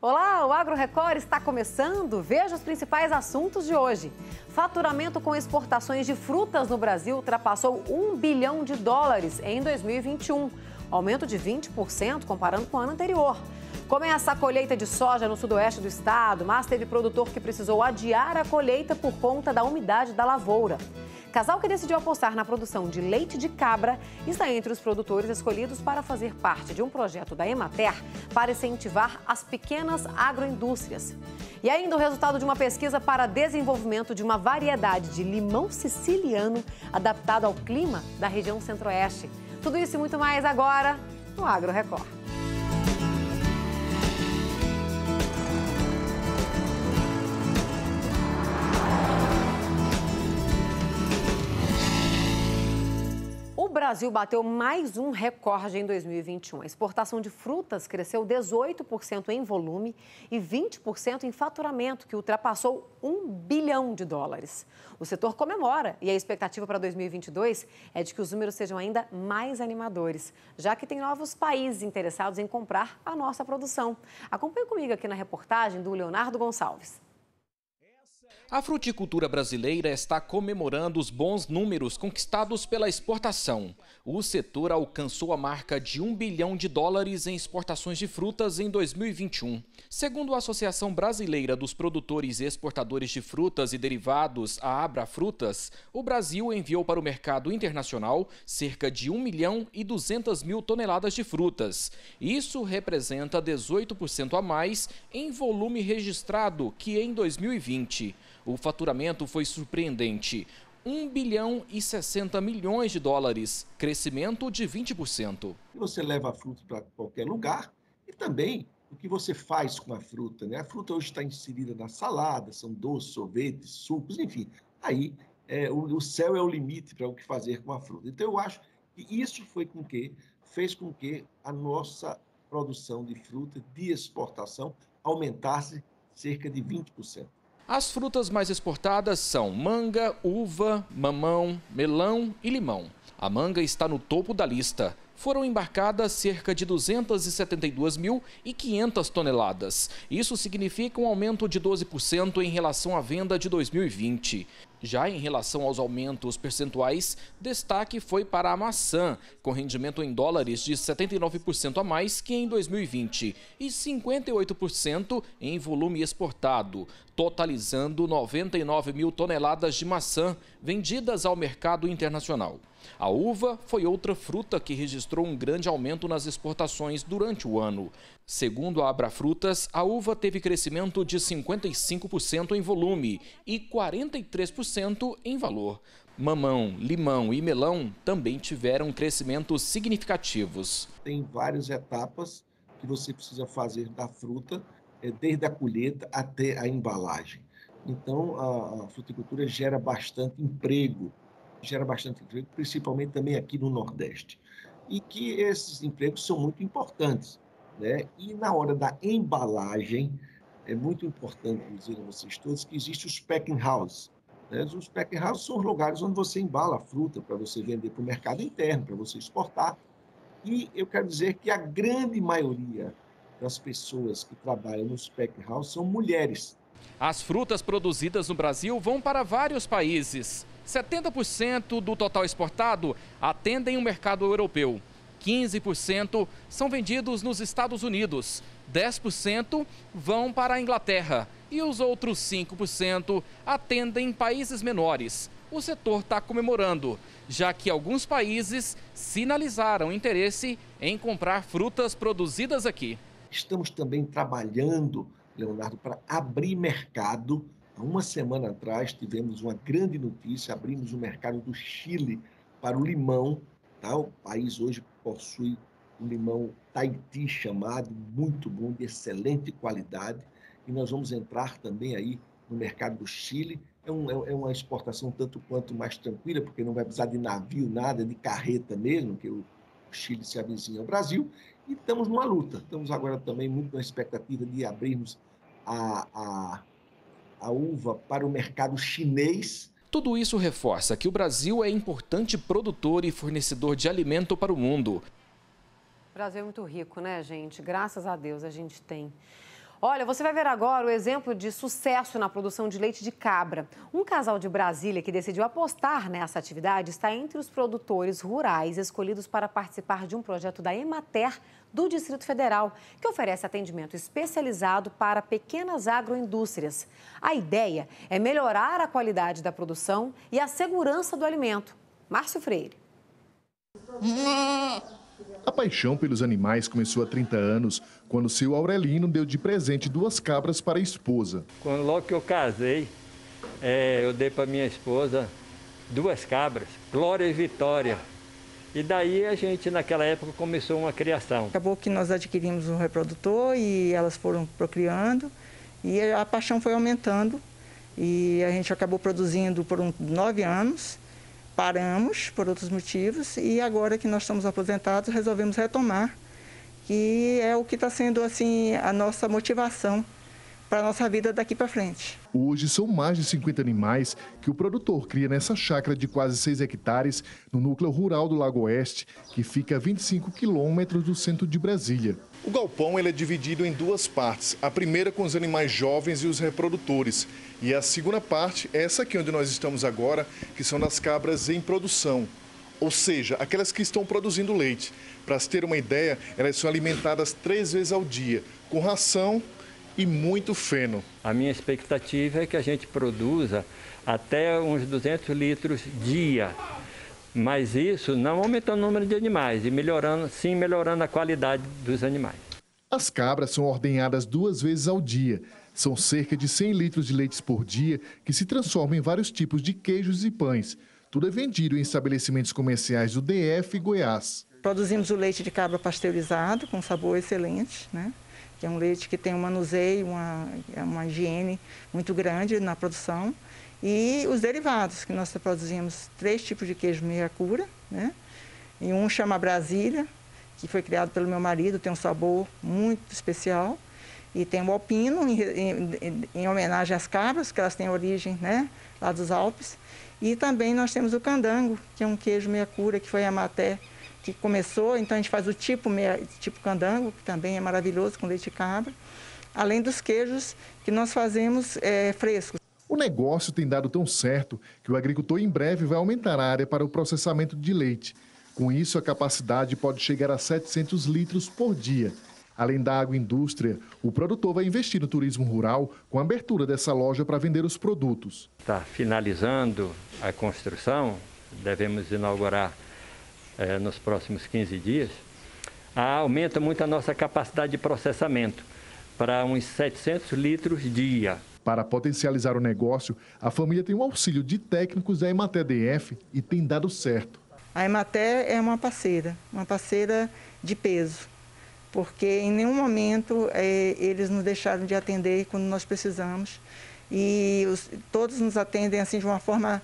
Olá, o Agro Record está começando. Veja os principais assuntos de hoje. Faturamento com exportações de frutas no Brasil ultrapassou 1 bilhão de dólares em 2021, aumento de 20% comparando com o ano anterior. Começa a colheita de soja no sudoeste do estado, mas teve produtor que precisou adiar a colheita por conta da umidade da lavoura. Casal que decidiu apostar na produção de leite de cabra está entre os produtores escolhidos para fazer parte de um projeto da Emater para incentivar as pequenas agroindústrias. E ainda o resultado de uma pesquisa para desenvolvimento de uma variedade de limão siciliano adaptado ao clima da região centro-oeste. Tudo isso e muito mais agora no Agro Record. Brasil bateu mais um recorde em 2021. A exportação de frutas cresceu 18% em volume e 20% em faturamento, que ultrapassou 1 bilhão de dólares. O setor comemora e a expectativa para 2022 é de que os números sejam ainda mais animadores, já que tem novos países interessados em comprar a nossa produção. Acompanhe comigo aqui na reportagem do Leonardo Gonçalves. A fruticultura brasileira está comemorando os bons números conquistados pela exportação. O setor alcançou a marca de 1 bilhão de dólares em exportações de frutas em 2021. Segundo a Associação Brasileira dos Produtores e Exportadores de Frutas e Derivados, a Abra Frutas, o Brasil enviou para o mercado internacional cerca de 1 milhão e 200 mil toneladas de frutas. Isso representa 18% a mais em volume registrado que em 2020. O faturamento foi surpreendente. 1 bilhão e 60 milhões de dólares, crescimento de 20%. Você leva a fruta para qualquer lugar e também o que você faz com a fruta. Né? A fruta hoje está inserida na salada, são doces, sorvetes, sucos, enfim. Aí é, o, o, céu é o limite para o que fazer com a fruta. Então eu acho que isso foi com que fez com que a nossa produção de fruta de exportação aumentasse cerca de 20%. As frutas mais exportadas são manga, uva, mamão, melão e limão. A manga está no topo da lista foram embarcadas cerca de 272.500 toneladas. Isso significa um aumento de 12% em relação à venda de 2020. Já em relação aos aumentos percentuais, destaque foi para a maçã, com rendimento em dólares de 79% a mais que em 2020 e 58% em volume exportado, totalizando 99 mil toneladas de maçã vendidas ao mercado internacional. A uva foi outra fruta que registrou um grande aumento nas exportações durante o ano. Segundo a Abrafrutas, a uva teve crescimento de 55% em volume e 43% em valor. Mamão, limão e melão também tiveram crescimentos significativos. Tem várias etapas que você precisa fazer da fruta, eh, desde a colheita até a embalagem. Então, a fruticultura gera bastante emprego gera bastante emprego, principalmente também aqui no Nordeste. E que esses empregos são muito importantes. Né? E na hora da embalagem, é muito importante dizer a vocês todos que existem os packing houses. Né? Os packing houses são os lugares onde você embala a fruta para você vender para o mercado interno, para você exportar. E eu quero dizer que a grande maioria das pessoas que trabalham nos packing houses são mulheres. As frutas produzidas no Brasil vão para vários países. 70% do total exportado atendem o mercado europeu. 15% são vendidos nos Estados Unidos, 10% vão para a Inglaterra e os outros 5% atendem países menores. O setor está comemorando, já que alguns países sinalizaram interesse em comprar frutas produzidas aqui. Estamos também trabalhando, Leonardo, para abrir mercado Há uma semana atrás tivemos uma grande notícia, abrimos o mercado do Chile para o limão. Tá? O país hoje possui um limão Tahiti chamado, muito bom, de excelente qualidade. E nós vamos entrar também aí no mercado do Chile. É, um, é, é uma exportação tanto quanto mais tranquila, porque não vai precisar de navio, nada, de carreta mesmo, que o Chile se avizinha ao Brasil. E estamos numa luta. Estamos agora também muito na expectativa de abrirmos a, a a uva para o mercado chinês. Tudo isso reforça que o Brasil é importante produtor e fornecedor de alimento para o mundo. O Brasil é muito rico, né, gente? Graças a Deus a gente tem. Olha, você vai ver agora o exemplo de sucesso na produção de leite de cabra. Um casal de Brasília que decidiu apostar nessa atividade está entre os produtores rurais escolhidos para participar de um projeto da Emater do Distrito Federal, que oferece atendimento especializado para pequenas agroindústrias. A ideia é melhorar a qualidade da produção e a segurança do alimento. Márcio Freire. A paixão pelos animais começou há 30 anos, quando seu Aurelino deu de presente duas cabras para a esposa. Quando logo que eu casei, é, eu dei para minha esposa duas cabras, Glória e Vitória. E daí a gente, naquela época, começou uma criação. Acabou que nós adquirimos um reprodutor e elas foram procriando e a paixão foi aumentando. E a gente acabou produzindo por um, nove anos paramos por outros motivos e agora que nós estamos aposentados resolvemos retomar, que é o que está sendo assim a nossa motivação para a nossa vida daqui para frente. Hoje são mais de 50 animais que o produtor cria nessa chácara de quase 6 hectares no núcleo rural do Lago Oeste, que fica a 25 quilômetros do centro de Brasília. O galpão ele é dividido em duas partes. A primeira com os animais jovens e os reprodutores. E a segunda parte, essa aqui onde nós estamos agora, que são das cabras em produção ou seja, aquelas que estão produzindo leite. Para se ter uma ideia, elas são alimentadas três vezes ao dia, com ração e muito feno. A minha expectativa é que a gente produza até uns 200 litros dia. Mas isso não aumentando o número de animais e melhorando, sim melhorando a qualidade dos animais. As cabras são ordenhadas duas vezes ao dia. São cerca de 100 litros de leites por dia que se transformam em vários tipos de queijos e pães. Tudo é vendido em estabelecimentos comerciais do DF e Goiás. Produzimos o leite de cabra pasteurizado com sabor excelente, né? que é um leite que tem um manuseio, uma, é uma higiene muito grande na produção. E os derivados, que nós produzimos três tipos de queijo meia cura, né? E um chama Brasília, que foi criado pelo meu marido, tem um sabor muito especial. E tem o alpino, em, em, em homenagem às cabras, que elas têm origem né, lá dos Alpes. E também nós temos o candango, que é um queijo meia cura, que foi a matéria que começou, então a gente faz o tipo, tipo candango, que também é maravilhoso com leite de cabra, além dos queijos que nós fazemos é, frescos. O negócio tem dado tão certo que o agricultor em breve vai aumentar a área para o processamento de leite. Com isso, a capacidade pode chegar a 700 litros por dia. Além da agroindústria, o produtor vai investir no turismo rural com a abertura dessa loja para vender os produtos. Está finalizando a construção, devemos inaugurar eh, nos próximos 15 dias, ah, aumenta muito a nossa capacidade de processamento para uns 700 litros dia. Para potencializar o negócio, a família tem o auxílio de técnicos da Ematé DF e tem dado certo. A Ematé é uma parceira, uma parceira de peso, porque em nenhum momento eh, eles nos deixaram de atender quando nós precisamos e os, todos nos atendem assim de uma forma,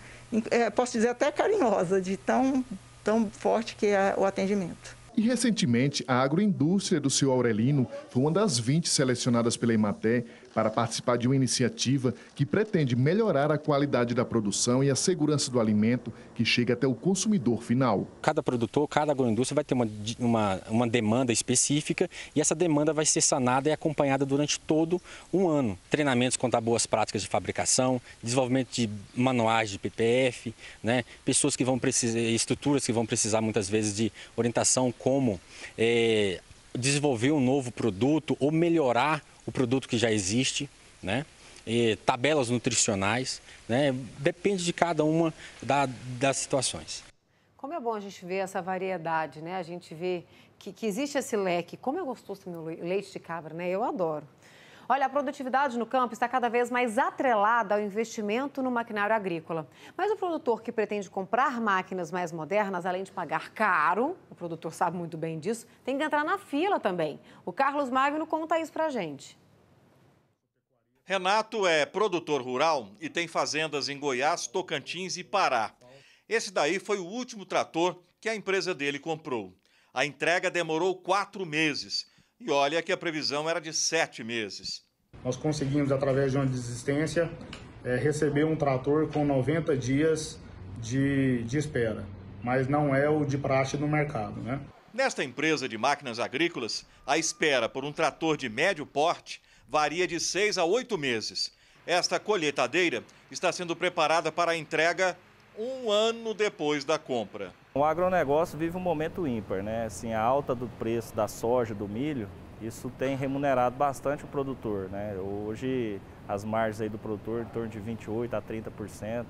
é, posso dizer até carinhosa, de tão tão forte que é o atendimento. E recentemente, a agroindústria do seu Aurelino foi uma das 20 selecionadas pela Imaté para participar de uma iniciativa que pretende melhorar a qualidade da produção e a segurança do alimento que chega até o consumidor final. Cada produtor, cada agroindústria vai ter uma, uma, uma demanda específica e essa demanda vai ser sanada e acompanhada durante todo um ano. Treinamentos quanto a boas práticas de fabricação, desenvolvimento de manuais de PPF, né? pessoas que vão precisar, estruturas que vão precisar muitas vezes de orientação como é, desenvolver um novo produto ou melhorar o produto que já existe, né? E tabelas nutricionais, né? depende de cada uma da, das situações. Como é bom a gente ver essa variedade, né? A gente vê que, que existe esse leque. Como é gostoso também meu leite de cabra, né? Eu adoro. Olha, a produtividade no campo está cada vez mais atrelada ao investimento no maquinário agrícola. Mas o produtor que pretende comprar máquinas mais modernas, além de pagar caro, o produtor sabe muito bem disso, tem que entrar na fila também. O Carlos Magno conta isso pra gente. Renato é produtor rural e tem fazendas em Goiás, Tocantins e Pará. Esse daí foi o último trator que a empresa dele comprou. A entrega demorou quatro meses e olha que a previsão era de sete meses. Nós conseguimos, através de uma desistência, é, receber um trator com 90 dias de, de espera, mas não é o de praxe no mercado. Né? Nesta empresa de máquinas agrícolas, a espera por um trator de médio porte varia de seis a oito meses. Esta colheitadeira está sendo preparada para a entrega um ano depois da compra. O agronegócio vive um momento ímpar, né? Assim, a alta do preço da soja, do milho, isso tem remunerado bastante o produtor, né? Hoje as margens aí do produtor em torno de 28 a 30%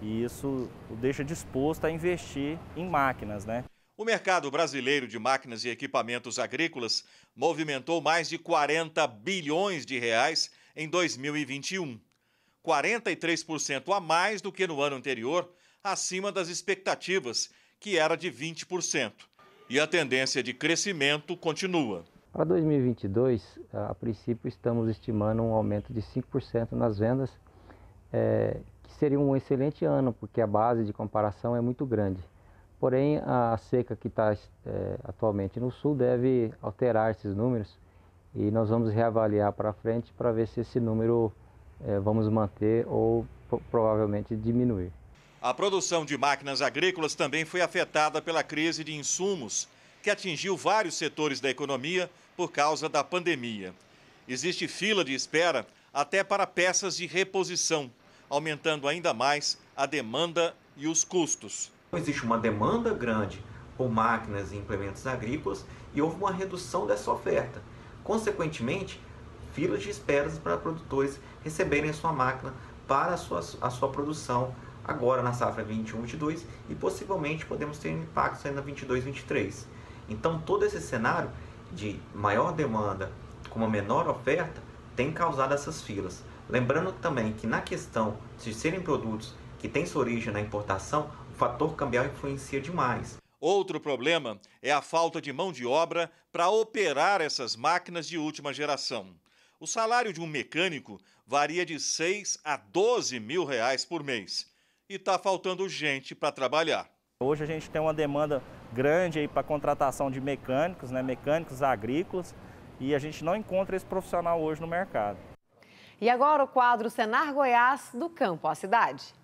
e isso o deixa disposto a investir em máquinas, né? O mercado brasileiro de máquinas e equipamentos agrícolas movimentou mais de 40 bilhões de reais em 2021, 43% a mais do que no ano anterior, acima das expectativas que era de 20%. E a tendência de crescimento continua. Para 2022, a princípio, estamos estimando um aumento de 5% nas vendas, é, que seria um excelente ano, porque a base de comparação é muito grande. Porém, a seca que está é, atualmente no sul deve alterar esses números e nós vamos reavaliar para frente para ver se esse número é, vamos manter ou provavelmente diminuir. A produção de máquinas agrícolas também foi afetada pela crise de insumos, que atingiu vários setores da economia por causa da pandemia. Existe fila de espera até para peças de reposição, aumentando ainda mais a demanda e os custos. Então, existe uma demanda grande por máquinas e implementos agrícolas e houve uma redução dessa oferta. Consequentemente, filas de espera para produtores receberem a sua máquina para a sua, a sua produção agora na safra 21-22 e possivelmente podemos ter impactos ainda 22-23. Então todo esse cenário de maior demanda com uma menor oferta tem causado essas filas. Lembrando também que na questão de serem produtos que têm sua origem na importação, o fator cambial influencia demais. Outro problema é a falta de mão de obra para operar essas máquinas de última geração. O salário de um mecânico varia de 6 a 12 mil reais por mês e está faltando gente para trabalhar. Hoje a gente tem uma demanda grande para contratação de mecânicos, né, mecânicos agrícolas, e a gente não encontra esse profissional hoje no mercado. E agora o quadro Senar Goiás, do campo à cidade.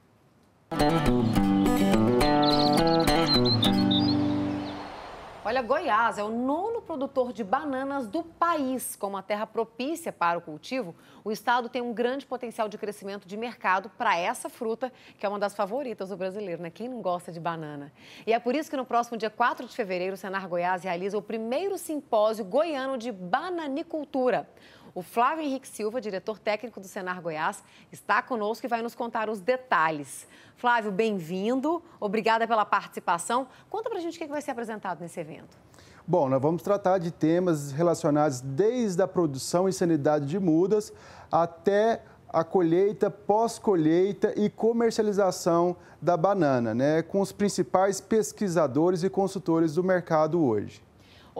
Olha, Goiás é o nono produtor de bananas do país. Com uma terra propícia para o cultivo, o estado tem um grande potencial de crescimento de mercado para essa fruta, que é uma das favoritas do brasileiro, né? Quem não gosta de banana? E é por isso que no próximo dia 4 de fevereiro, o Senar Goiás realiza o primeiro simpósio goiano de bananicultura. O Flávio Henrique Silva, diretor técnico do Senar Goiás, está conosco e vai nos contar os detalhes. Flávio, bem-vindo. Obrigada pela participação. Conta pra gente o que vai ser apresentado nesse evento. Bom, nós vamos tratar de temas relacionados desde a produção e sanidade de mudas até a colheita, pós-colheita e comercialização da banana, né, com os principais pesquisadores e consultores do mercado hoje.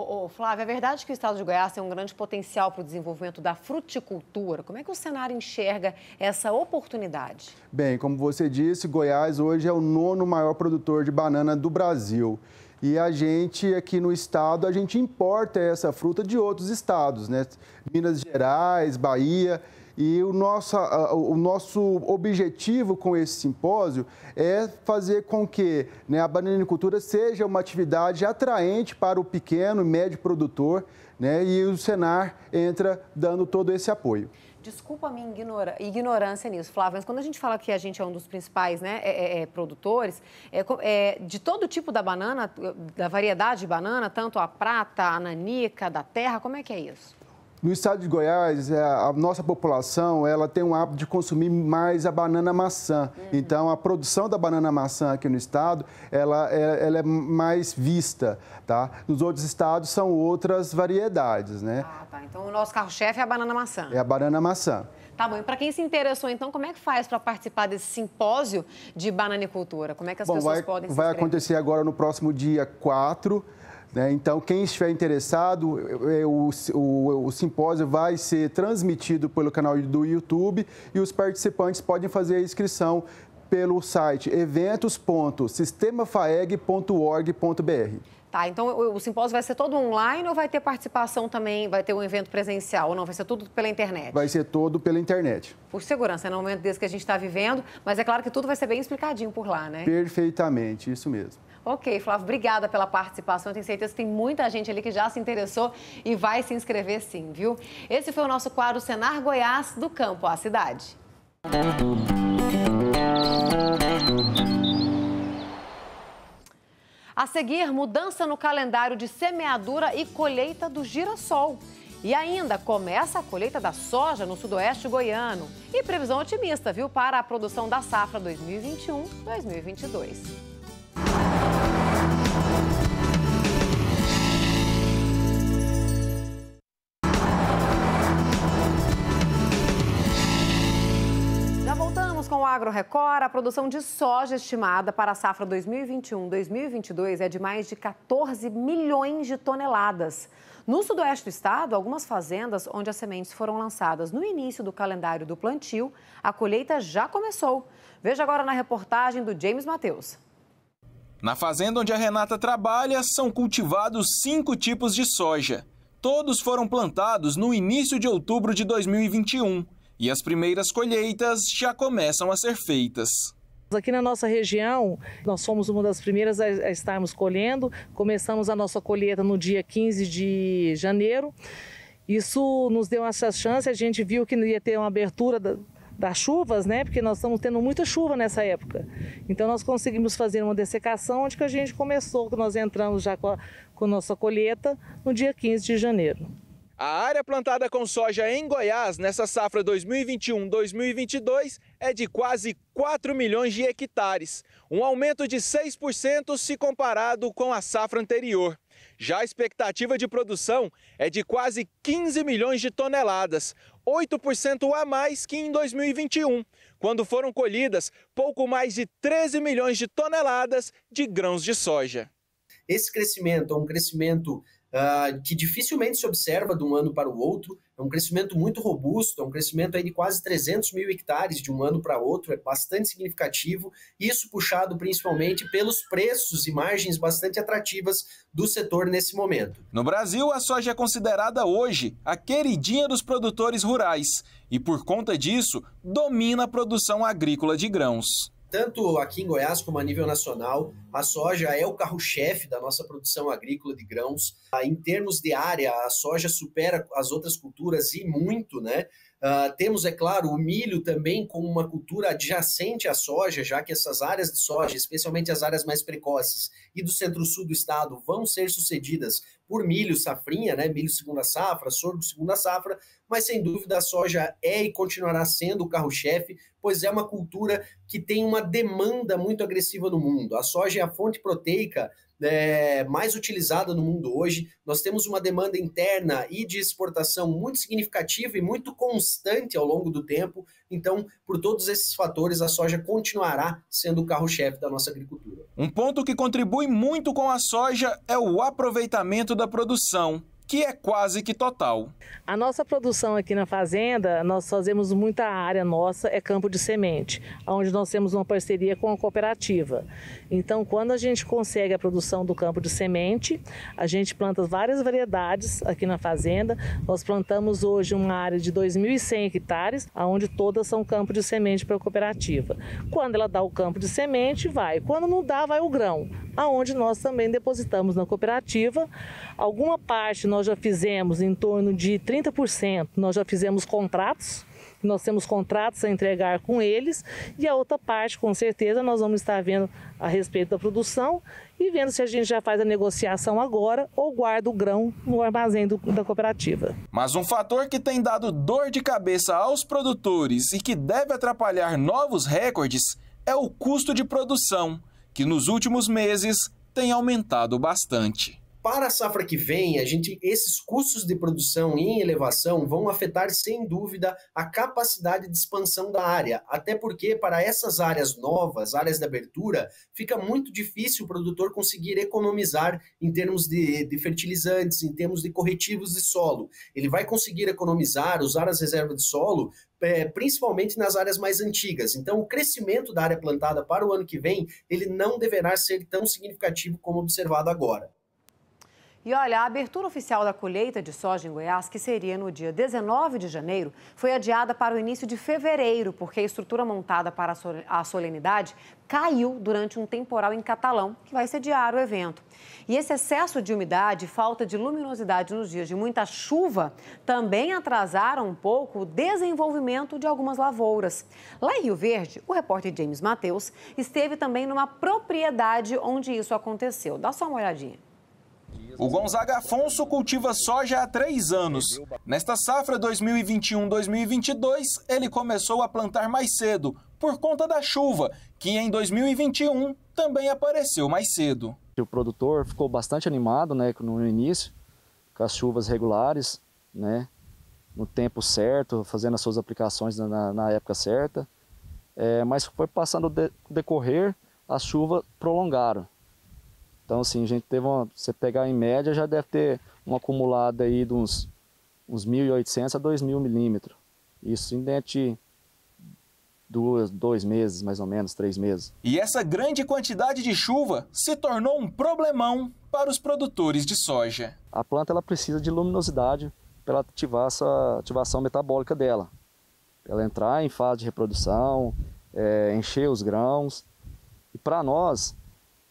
Ô, Flávia, é verdade que o estado de Goiás tem um grande potencial para o desenvolvimento da fruticultura. Como é que o cenário enxerga essa oportunidade? Bem, como você disse, Goiás hoje é o nono maior produtor de banana do Brasil. E a gente aqui no estado, a gente importa essa fruta de outros estados, né? Minas Gerais, Bahia. E o, nosso o nosso objetivo com esse simpósio é fazer com que né, a bananicultura seja uma atividade atraente para o pequeno e médio produtor, né, e o Senar entra dando todo esse apoio. Desculpa a minha ignora, ignorância nisso, Flávio, mas quando a gente fala que a gente é um dos principais né, é, é, é produtores, é, é, de todo tipo da banana, da variedade de banana, tanto a prata, a nanica, da terra, como é que é isso? No estado de Goiás, é, a nossa população ela tem o hábito de consumir mais a banana maçã. Uhum. Então, a produção da banana maçã aqui no estado, ela é, ela é mais vista, tá? Nos outros estados são outras variedades, né? Ah, tá. Então, o nosso carro-chefe é a banana maçã. É a banana maçã. Tá bom. E para quem se interessou, então, como é que faz para participar desse simpósio de bananicultura? Como é que as bom, pessoas vai, podem se Vai acontecer agora no próximo dia 4, né? Então, quem estiver interessado, o, o, o, simpósio vai ser transmitido pelo canal do YouTube e os participantes podem fazer a inscrição pelo site eventos.sistemafaeg.org.br. Tá, então o, simpósio vai ser todo online ou vai ter participação também, vai ter um evento presencial ou não? Vai ser tudo pela internet? Vai ser todo pela internet. Por segurança, é no momento desse que a gente está vivendo, mas é claro que tudo vai ser bem explicadinho por lá, né? Perfeitamente, isso mesmo. Ok, Flávio, obrigada pela participação. Eu tenho certeza que tem muita gente ali que já se interessou e vai se inscrever sim, viu? Esse foi o nosso quadro Senar Goiás do Campo à Cidade. A seguir, mudança no calendário de semeadura e colheita do girassol. E ainda começa a colheita da soja no sudoeste goiano. E previsão otimista, viu, para a produção da safra 2021-2022 com o Agro Record, a produção de soja estimada para a safra 2021-2022 é de mais de 14 milhões de toneladas. No sudoeste do estado, algumas fazendas onde as sementes foram lançadas no início do calendário do plantio, a colheita já começou. Veja agora na reportagem do James Mateus. Na fazenda onde a Renata trabalha, são cultivados cinco tipos de soja. Todos foram plantados no início de outubro de 2021 e as primeiras colheitas já começam a ser feitas. Aqui na nossa região, nós fomos uma das primeiras a estarmos colhendo. Começamos a nossa colheita no dia 15 de janeiro. Isso nos deu essa chance, a gente viu que ia ter uma abertura das chuvas, né? Porque nós estamos tendo muita chuva nessa época. Então nós conseguimos fazer uma dessecação onde que a gente começou, que nós entramos já com a, com a nossa colheita no dia 15 de janeiro. A área plantada com soja em Goiás nessa safra 2021-2022 é de quase 4 milhões de hectares, um aumento de 6% se comparado com a safra anterior. Já a expectativa de produção é de quase 15 milhões de toneladas, 8% a mais que em 2021, quando foram colhidas pouco mais de 13 milhões de toneladas de grãos de soja. Esse crescimento é um crescimento uh, que dificilmente se observa de um ano para o outro, é um crescimento muito robusto, é um crescimento aí de quase 300 mil hectares de um ano para outro, é bastante significativo, isso puxado principalmente pelos preços e margens bastante atrativas do setor nesse momento. No Brasil, a soja é considerada hoje a queridinha dos produtores rurais e, por conta disso, domina a produção agrícola de grãos tanto aqui em Goiás como a nível nacional, a soja é o carro-chefe da nossa produção agrícola de grãos. Ah, em termos de área, a soja supera as outras culturas e muito, né? Uh, temos, é claro, o milho também como uma cultura adjacente à soja, já que essas áreas de soja, especialmente as áreas mais precoces e do centro-sul do estado, vão ser sucedidas por milho, safrinha, né? Milho segunda safra, sorgo segunda safra, mas sem dúvida a soja é e continuará sendo o carro-chefe, pois é uma cultura que tem uma demanda muito agressiva no mundo. A soja é a fonte proteica é, mais utilizada no mundo hoje. Nós temos uma demanda interna e de exportação muito significativa e muito constante ao longo do tempo. Então, por todos esses fatores, a soja continuará sendo o carro-chefe da nossa agricultura. Um ponto que contribui muito com a soja é o aproveitamento da produção que é quase que total. A nossa produção aqui na fazenda, nós fazemos muita área nossa, é campo de semente, onde nós temos uma parceria com a cooperativa. Então, quando a gente consegue a produção do campo de semente, a gente planta várias variedades aqui na fazenda. Nós plantamos hoje uma área de 2.100 hectares, onde todas são campo de semente para a cooperativa. Quando ela dá o campo de semente, vai. Quando não dá, vai o grão, aonde nós também depositamos na cooperativa. Alguma parte nós nós já fizemos em torno de 30%, nós já fizemos contratos, nós temos contratos a entregar com eles, e a outra parte, com certeza, nós vamos estar vendo a respeito da produção e vendo se a gente já faz a negociação agora ou guarda o grão no armazém do, da cooperativa. Mas um fator que tem dado dor de cabeça aos produtores e que deve atrapalhar novos recordes é o custo de produção, que nos últimos meses tem aumentado bastante. Para a safra que vem, a gente, esses custos de produção em elevação vão afetar sem dúvida a capacidade de expansão da área, até porque para essas áreas novas, áreas de abertura, fica muito difícil o produtor conseguir economizar em termos de, de fertilizantes, em termos de corretivos de solo. Ele vai conseguir economizar, usar as reservas de solo é, principalmente nas áreas mais antigas. Então, o crescimento da área plantada para o ano que vem, ele não deverá ser tão significativo como observado agora. E olha, a abertura oficial da colheita de soja em Goiás, que seria no dia 19 de janeiro, foi adiada para o início de fevereiro, porque a estrutura montada para a solenidade caiu durante um temporal em Catalão, que vai sediar o evento. E esse excesso de umidade e falta de luminosidade nos dias de muita chuva também atrasaram um pouco o desenvolvimento de algumas lavouras. Lá em Rio Verde, o repórter James Matheus esteve também numa propriedade onde isso aconteceu. Dá só uma olhadinha. O Gonzaga Afonso cultiva soja há três anos. Nesta safra 2021-2022, ele começou a plantar mais cedo, por conta da chuva, que em 2021 também apareceu mais cedo. O produtor ficou bastante animado né, no início, com as chuvas regulares, né, no tempo certo, fazendo as suas aplicações na, na época certa. É, mas foi passando o de, decorrer, as chuvas prolongaram. Então, assim, a gente teve uma. Você pegar em média, já deve ter um acumulado aí de uns, uns 1.800 a 2.000 milímetros. Isso em dentro de duas, dois meses, mais ou menos, três meses. E essa grande quantidade de chuva se tornou um problemão para os produtores de soja. A planta ela precisa de luminosidade para ativar essa ativação metabólica dela. Ela entrar em fase de reprodução, é, encher os grãos. E para nós,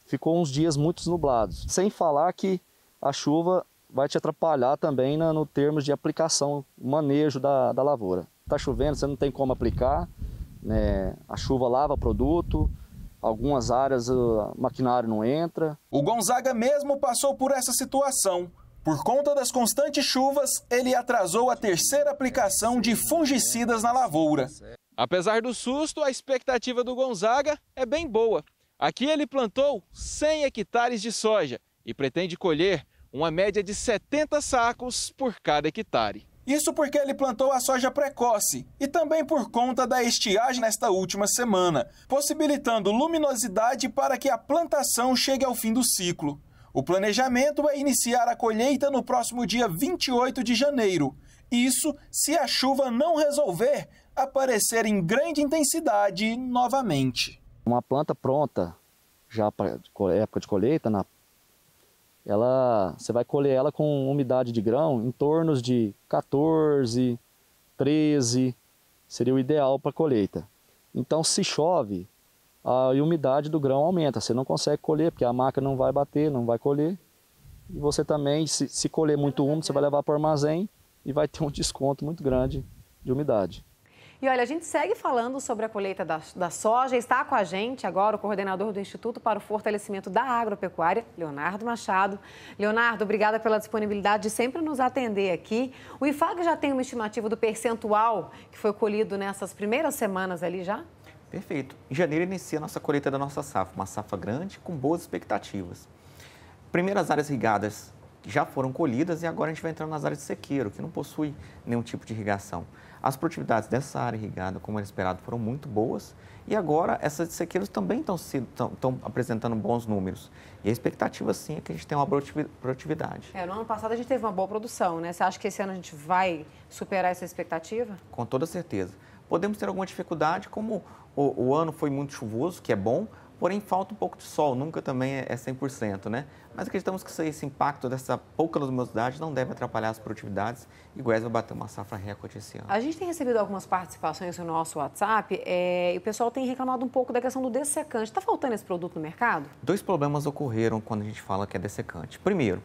ficou uns dias muito nublados. Sem falar que a chuva vai te atrapalhar também na, no termos de aplicação, manejo da, da lavoura. Está chovendo, você não tem como aplicar, né? a chuva lava produto, algumas áreas o ah, maquinário não entra. O Gonzaga mesmo passou por essa situação. Por conta das constantes chuvas, ele atrasou a terceira aplicação de fungicidas na lavoura. Apesar do susto, a expectativa do Gonzaga é bem boa. Aqui ele plantou 100 hectares de soja e pretende colher uma média de 70 sacos por cada hectare. Isso porque ele plantou a soja precoce e também por conta da estiagem nesta última semana, possibilitando luminosidade para que a plantação chegue ao fim do ciclo. O planejamento é iniciar a colheita no próximo dia 28 de janeiro. Isso se a chuva não resolver aparecer em grande intensidade novamente uma planta pronta, já para época de colheita, na, ela, você vai colher ela com umidade de grão em torno de 14, 13, seria o ideal para colheita. Então, se chove, a umidade do grão aumenta, você não consegue colher, porque a máquina não vai bater, não vai colher. E você também, se, se colher muito úmido, você vai levar para o armazém e vai ter um desconto muito grande de umidade. E olha, a gente segue falando sobre a colheita da, da, soja. Está com a gente agora o coordenador do Instituto para o Fortalecimento da Agropecuária, Leonardo Machado. Leonardo, obrigada pela disponibilidade de sempre nos atender aqui. O IFAG já tem uma estimativa do percentual que foi colhido nessas primeiras semanas ali já? Perfeito. Em janeiro inicia a nossa colheita da nossa safra, uma safra grande com boas expectativas. Primeiras áreas irrigadas já foram colhidas e agora a gente vai entrar nas áreas de sequeiro, que não possui nenhum tipo de irrigação. As produtividades dessa área irrigada, como era esperado, foram muito boas e agora essas sequeiras também estão, apresentando bons números. E a expectativa, sim, é que a gente tenha uma produtividade. É, no ano passado a gente teve uma boa produção, né? Você acha que esse ano a gente vai superar essa expectativa? Com toda certeza. Podemos ter alguma dificuldade, como o, o ano foi muito chuvoso, que é bom, Porém, falta um pouco de sol, nunca também é 100%, é né? Mas acreditamos que esse impacto dessa pouca luminosidade não deve atrapalhar as produtividades e Goiás vai bater uma safra recorde esse ano. A gente tem recebido algumas participações no nosso WhatsApp é, e o pessoal tem reclamado um pouco da questão do dessecante. Está faltando esse produto no mercado? Dois problemas ocorreram quando a gente fala que é dessecante. Primeiro,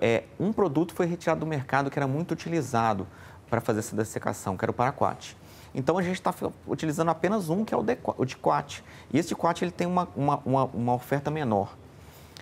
é, um produto foi retirado do mercado que era muito utilizado para fazer essa dessecação, que era o paraquate. Então a gente está utilizando apenas um, que é o de, o de quat. E esse de quat ele tem uma, uma, uma, uma oferta menor.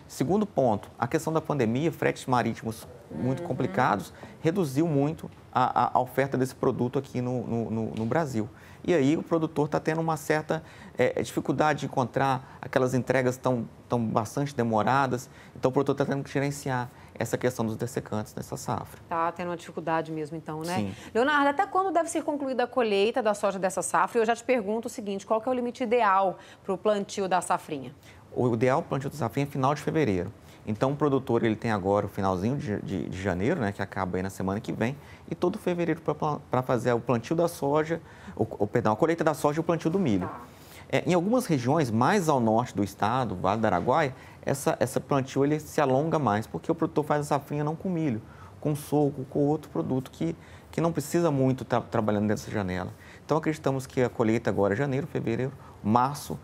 Segundo ponto, a questão da pandemia, fretes marítimos muito uhum. complicados, reduziu muito a, a, oferta desse produto aqui no, no, no Brasil. E aí o produtor está tendo uma certa é, dificuldade de encontrar aquelas entregas tão, tão bastante demoradas, então o produtor está tendo que gerenciar essa questão dos dessecantes nessa safra. Tá tendo uma dificuldade mesmo, então, né? Sim. Leonardo, até quando deve ser concluída a colheita da soja dessa safra? E eu já te pergunto o seguinte: qual que é o limite ideal para o plantio da safrinha? O ideal para o plantio da safrinha é final de fevereiro. Então, o produtor ele tem agora o finalzinho de, de, de, janeiro, né, que acaba aí na semana que vem, e todo fevereiro para fazer o plantio da soja, o, o, perdão, a colheita da soja e o plantio do milho. Tá. É, em algumas regiões mais ao norte do estado, Vale do Araguaia, essa, essa plantio ele se alonga mais, porque o produtor faz a safrinha não com milho, com soco, com outro produto que, que não precisa muito estar tá trabalhando nessa janela. Então, acreditamos que a colheita agora, é janeiro, fevereiro, março,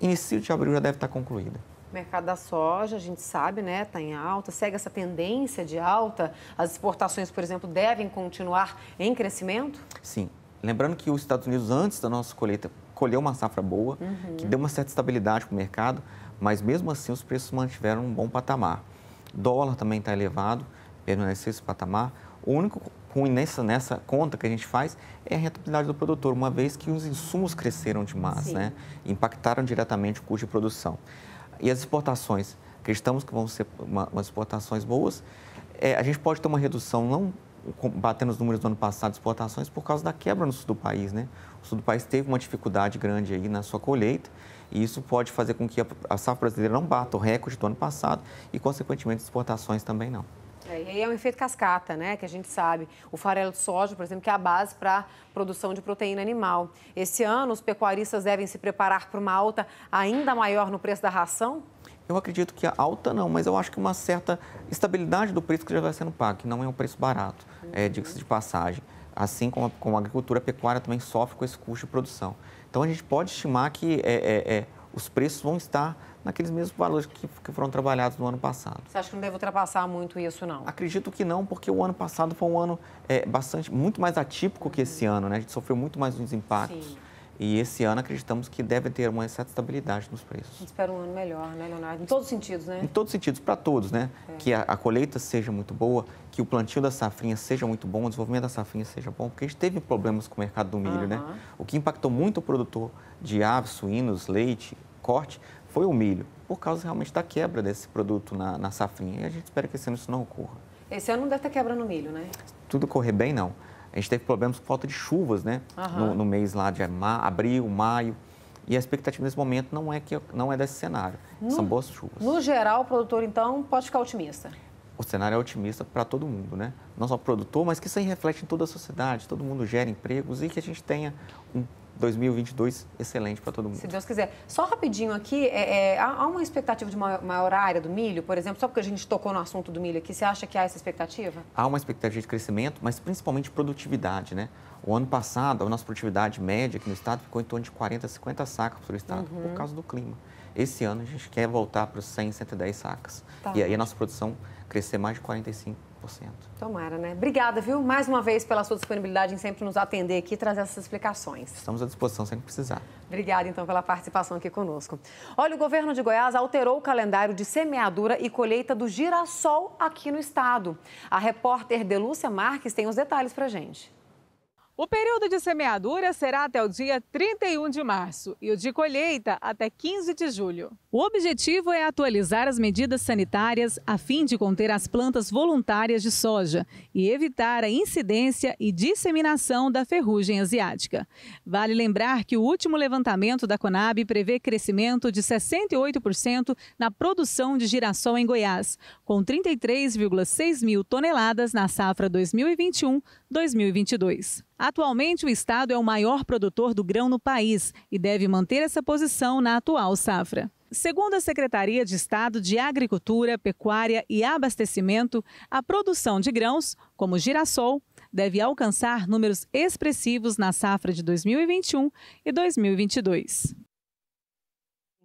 início de abril já deve estar concluída. O mercado da soja, a gente sabe, né, está em alta, segue essa tendência de alta. As exportações, por exemplo, devem continuar em crescimento? Sim. Lembrando que os Estados Unidos, antes da nossa colheita, colheu uma safra boa, uhum. que deu uma certa estabilidade para o mercado mas mesmo assim os preços mantiveram um bom patamar. Dólar também está elevado, permaneceu esse patamar. O único ruim nessa, nessa conta que a gente faz é a rentabilidade do produtor, uma vez que os insumos cresceram demais, né? impactaram diretamente o custo de produção. E as exportações? Acreditamos que vão ser uma, umas exportações boas. É, a gente pode ter uma redução, não batendo os números do ano passado de exportações, por causa da quebra no sul do país. Né? O sul do país teve uma dificuldade grande aí na sua colheita e isso pode fazer com que a, a safra brasileira não bata o recorde do ano passado e, consequentemente, exportações também não. É, e aí é um efeito cascata, né? Que a gente sabe. O farelo de soja, por exemplo, que é a base para produção de proteína animal. Esse ano, os pecuaristas devem se preparar para uma alta ainda maior no preço da ração? Eu acredito que a alta não, mas eu acho que uma certa estabilidade do preço que já vai sendo pago, que não é um preço barato, uhum. é, diga-se de passagem. Assim como a, como a agricultura a pecuária também sofre com esse custo de produção. Então a gente pode estimar que é, é, é, os preços vão estar naqueles mesmos valores que, que, foram trabalhados no ano passado. Você acha que não deve ultrapassar muito isso, não? Acredito que não, porque o ano passado foi um ano é, bastante muito mais atípico que esse ano, né? A gente sofreu muito mais uns impactos. Sim. E esse ano acreditamos que deve ter uma certa estabilidade nos preços. Espera um ano melhor, né, Leonardo? Em todos os sentidos, né? Em todos os sentidos, para todos, né? É. Que a, a, colheita seja muito boa, que o plantio da safrinha seja muito bom, o desenvolvimento da safrinha seja bom, porque a gente teve problemas com o mercado do milho, uhum. né? O que impactou muito o produtor de aves, suínos, leite, corte, foi o milho, por causa realmente da quebra desse produto na, na safrinha. E a gente espera que esse ano isso não ocorra. Esse ano não deve ter quebra no milho, né? tudo correr bem, não a gente teve problemas com falta de chuvas, né? Uhum. No, no, mês lá de abril, maio. E a expectativa nesse momento não é, que, não é desse cenário. No, São boas chuvas. No geral, o produtor, então, pode ficar otimista? O cenário é otimista para todo mundo, né? Não só o produtor, mas que isso aí reflete em toda a sociedade, todo mundo gera empregos e que a gente tenha um 2022 excelente para todo mundo. Se Deus quiser. Só rapidinho aqui, é, é, há uma expectativa de maior, maior área do milho, por exemplo, só porque a gente tocou no assunto do milho aqui, você acha que há essa expectativa? Há uma expectativa de crescimento, mas principalmente produtividade, né? O ano passado, a nossa produtividade média aqui no estado ficou em torno de 40, 50 sacas por estado, uhum. por causa do clima. Esse ano a gente quer voltar para os 100, 110 sacas. Tá. E aí a nossa produção crescer mais de 45 Tomara, né? Obrigada, viu? Mais uma vez pela sua disponibilidade em sempre nos atender aqui e trazer essas explicações. Estamos à disposição sempre que precisar. Obrigada, então, pela participação aqui conosco. Olha, o governo de Goiás alterou o calendário de semeadura e colheita do girassol aqui no estado. A repórter Delúcia Marques tem os detalhes pra gente. O período de semeadura será até o dia 31 de março e o de colheita até 15 de julho. O objetivo é atualizar as medidas sanitárias a fim de conter as plantas voluntárias de soja e evitar a incidência e disseminação da ferrugem asiática. Vale lembrar que o último levantamento da Conab prevê crescimento de 68% na produção de girassol em Goiás, com 33,6 mil toneladas na safra 2021. 2022. Atualmente, o estado é o maior produtor do grão no país e deve manter essa posição na atual safra. Segundo a Secretaria de Estado de Agricultura, Pecuária e Abastecimento, a produção de grãos, como girassol, deve alcançar números expressivos na safra de 2021 e 2022.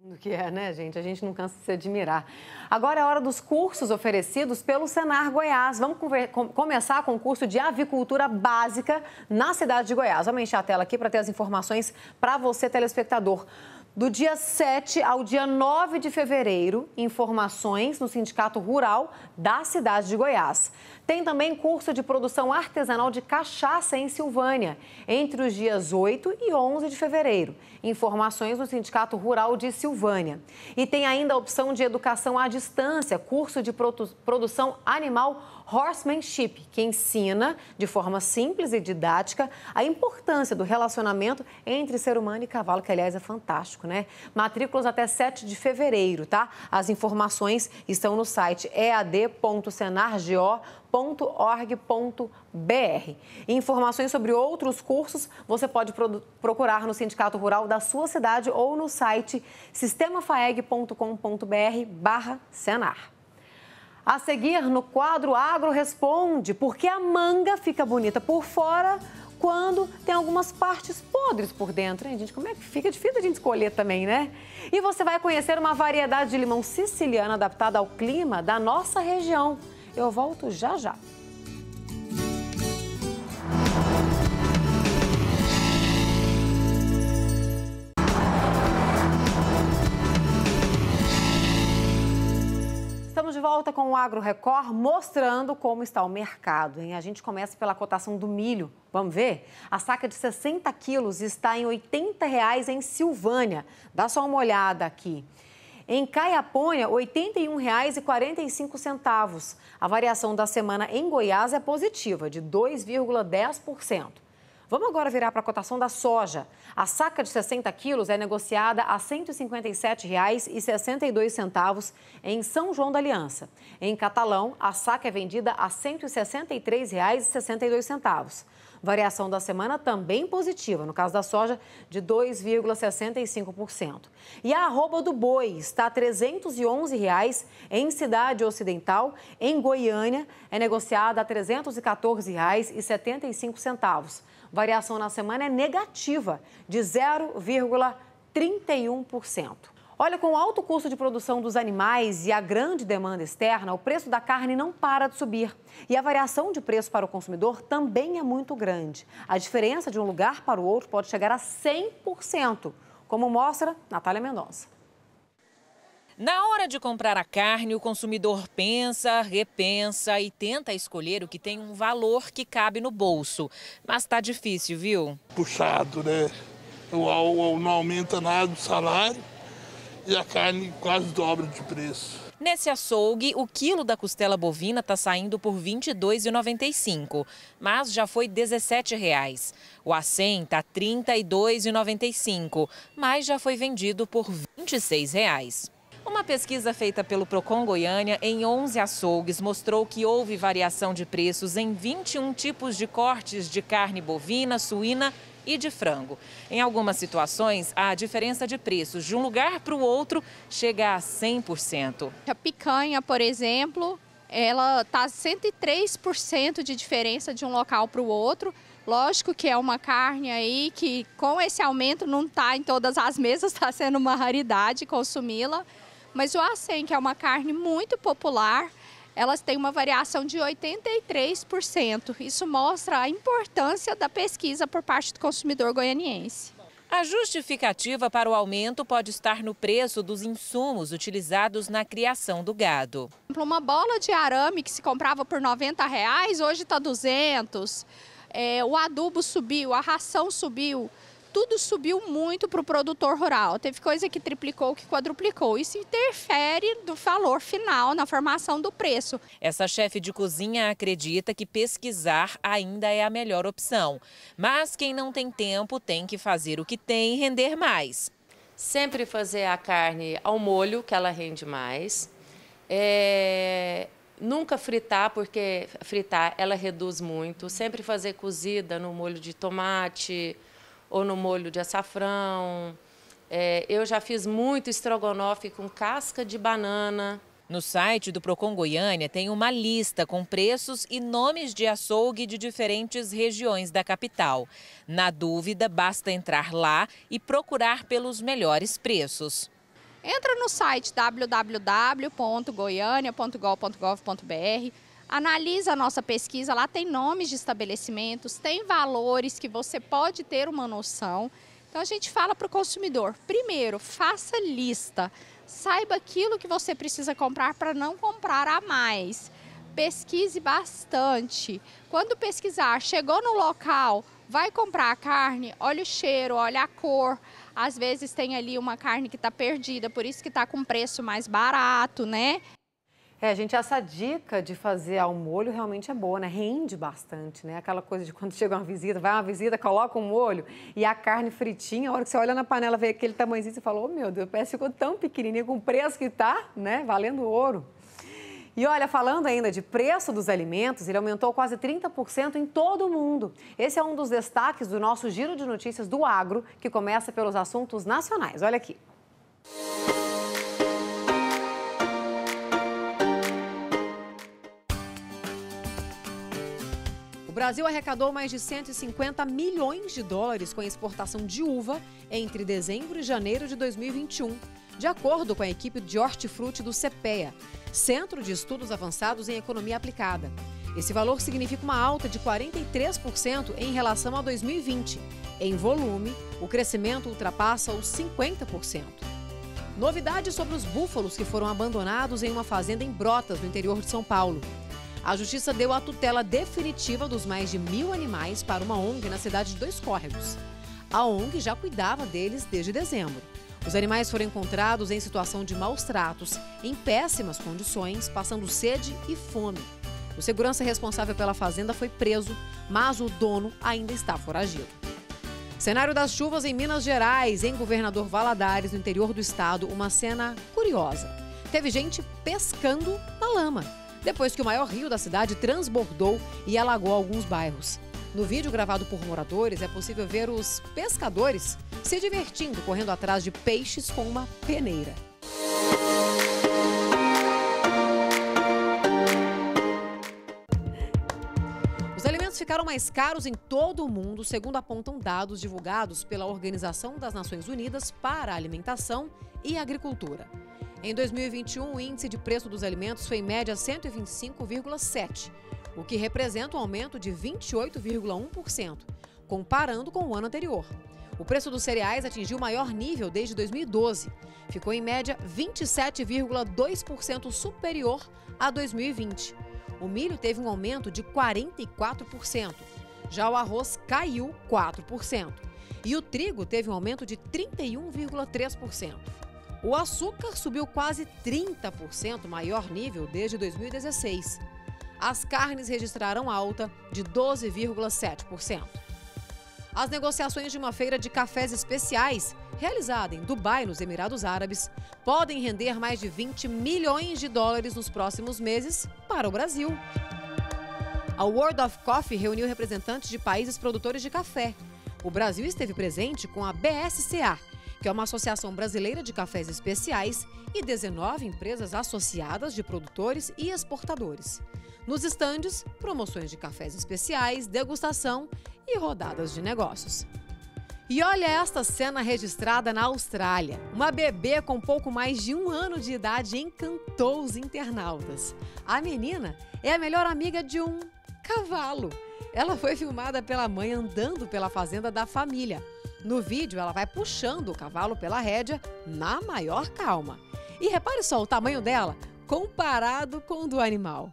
Do que é, né, gente? A gente não cansa de se admirar. Agora é hora dos cursos oferecidos pelo Senar Goiás. Vamos começar com o curso de avicultura básica na cidade de Goiás. Vamos encher a tela aqui para ter as informações para você, telespectador. Do dia 7 ao dia 9 de fevereiro, informações no Sindicato Rural da cidade de Goiás. Tem também curso de produção artesanal de cachaça em Silvânia, entre os dias 8 e 11 de fevereiro. Informações no Sindicato Rural de Silvânia. E tem ainda a opção de educação à distância, curso de produ produção animal Horsemanship, que ensina, de forma simples e didática, a importância do relacionamento entre ser humano e cavalo, que aliás é fantástico, né? Matrículas até 7 de fevereiro, tá? As informações estão no site ead.senargo.org.br. Informações sobre outros cursos você pode procurar no Sindicato Rural da sua cidade ou no site sistemafaeg.com.br barra Senar. A seguir, no quadro Agro Responde, porque a manga fica bonita por fora quando tem algumas partes podres por dentro, hein, gente? Como é que fica? Difícil a gente escolher também, né? E você vai conhecer uma variedade de limão siciliano adaptada ao clima da nossa região. Eu volto já já. de volta com o Agro Record, mostrando como está o mercado. Hein? A gente começa pela cotação do milho. Vamos ver? A saca de 60 quilos está em R$ reais em Silvânia. Dá só uma olhada aqui. Em Caiaponha, R$ 81,45. A variação da semana em Goiás é positiva, de 2,10%. Vamos agora virar para a cotação da soja. A saca de 60 quilos é negociada a R$ 157,62 em São João da Aliança. Em Catalão, a saca é vendida a R$ 163,62. Variação da semana também positiva, no caso da soja, de 2,65%. E a arroba do boi está a R$ 311 reais em Cidade Ocidental, em Goiânia, é negociada a R$ 314,75. Variação na semana é negativa, de 0,31%. Olha, com o alto custo de produção dos animais e a grande demanda externa, o preço da carne não para de subir. E a variação de preço para o consumidor também é muito grande. A diferença de um lugar para o outro pode chegar a 100%, como mostra Natália Mendonça. Na hora de comprar a carne, o consumidor pensa, repensa e tenta escolher o que tem um valor que cabe no bolso. Mas está difícil, viu? Puxado, né? não aumenta nada o salário e a carne quase dobra de preço. Nesse açougue, o quilo da costela bovina está saindo por R$ 22,95, mas já foi R$ 17,00. O acém está R$ 32,95, mas já foi vendido por R$ 26,00. Uma pesquisa feita pelo Procon Goiânia em 11 açougues mostrou que houve variação de preços em 21 tipos de cortes de carne bovina, suína e de frango. Em algumas situações, a diferença de preços de um lugar para o outro chega a 100%. A picanha, por exemplo, ela tá 103% de diferença de um local para o outro. Lógico que é uma carne aí que com esse aumento não está em todas as mesas, está sendo uma raridade consumi-la. Mas o acém, que é uma carne muito popular, elas têm uma variação de 83%. Isso mostra a importância da pesquisa por parte do consumidor goianiense. A justificativa para o aumento pode estar no preço dos insumos utilizados na criação do gado. Uma bola de arame que se comprava por R$ 90, reais, hoje está R$ 200. É, o adubo subiu, a ração subiu tudo subiu muito para o produtor rural. Teve coisa que triplicou, que quadruplicou. Isso interfere do valor final na formação do preço. Essa chefe de cozinha acredita que pesquisar ainda é a melhor opção. Mas quem não tem tempo tem que fazer o que tem e render mais. Sempre fazer a carne ao molho, que ela rende mais. É, nunca fritar, porque fritar ela reduz muito. Sempre fazer cozida no molho de tomate, ou no molho de açafrão. É, eu já fiz muito estrogonofe com casca de banana. No site do Procon Goiânia tem uma lista com preços e nomes de açougue de diferentes regiões da capital. Na dúvida, basta entrar lá e procurar pelos melhores preços. Entra no site www.goiania.gov.br Analisa a nossa pesquisa, lá tem nomes de estabelecimentos, tem valores que você pode ter uma noção. Então a gente fala para o consumidor, primeiro, faça lista, saiba aquilo que você precisa comprar para não comprar a mais. Pesquise bastante. Quando pesquisar, chegou no local, vai comprar a carne, olha o cheiro, olha a cor. Às vezes tem ali uma carne que está perdida, por isso que está com preço mais barato, né? É, gente, essa dica de fazer ao molho realmente é boa, né? Rende bastante, né? Aquela coisa de quando chega uma visita, vai uma visita, coloca um molho e a carne fritinha, a hora que você olha na panela, vê aquele tamanhozinho, você fala, oh, meu Deus, parece que ficou tão pequenininho, com o preço que tá, né? Valendo ouro. E olha, falando ainda de preço dos alimentos, ele aumentou quase 30% em todo o mundo. Esse é um dos destaques do nosso giro de notícias do agro, que começa pelos assuntos nacionais. Olha aqui. Música Brasil arrecadou mais de 150 milhões de dólares com a exportação de uva entre dezembro e janeiro de 2021, de acordo com a equipe de hortifruti do CEPEA, Centro de Estudos Avançados em Economia Aplicada. Esse valor significa uma alta de 43% em relação a 2020. Em volume, o crescimento ultrapassa os 50%. Novidades sobre os búfalos que foram abandonados em uma fazenda em Brotas, no interior de São Paulo. A justiça deu a tutela definitiva dos mais de mil animais para uma ONG na cidade de Dois Córregos. A ONG já cuidava deles desde dezembro. Os animais foram encontrados em situação de maus tratos, em péssimas condições, passando sede e fome. O segurança responsável pela fazenda foi preso, mas o dono ainda está foragido. Cenário das chuvas em Minas Gerais, em Governador Valadares, no interior do estado, uma cena curiosa. Teve gente pescando na lama depois que o maior rio da cidade transbordou e alagou alguns bairros. No vídeo gravado por moradores, é possível ver os pescadores se divertindo correndo atrás de peixes com uma peneira. Os alimentos ficaram mais caros em todo o mundo, segundo apontam dados divulgados pela Organização das Nações Unidas para a Alimentação e Agricultura. Em 2021, o índice de preço dos alimentos foi em média 125,7, o que representa um aumento de 28,1%, comparando com o ano anterior. O preço dos cereais atingiu o maior nível desde 2012. Ficou em média 27,2% superior a 2020. O milho teve um aumento de 44%. Já o arroz caiu 4%. E o trigo teve um aumento de 31,3%. O açúcar subiu quase 30%, maior nível desde 2016. As carnes registraram alta de 12,7%. As negociações de uma feira de cafés especiais, realizada em Dubai, nos Emirados Árabes, podem render mais de 20 milhões de dólares nos próximos meses para o Brasil. A World of Coffee reuniu representantes de países produtores de café. O Brasil esteve presente com a BSCA, que é uma associação brasileira de cafés especiais, e 19 empresas associadas de produtores e exportadores. Nos estandes, promoções de cafés especiais, degustação e rodadas de negócios. E olha esta cena registrada na Austrália. Uma bebê com pouco mais de um ano de idade encantou os internautas. A menina é a melhor amiga de um cavalo. Ela foi filmada pela mãe andando pela fazenda da família. No vídeo, ela vai puxando o cavalo pela rédea na maior calma. E repare só o tamanho dela comparado com o do animal.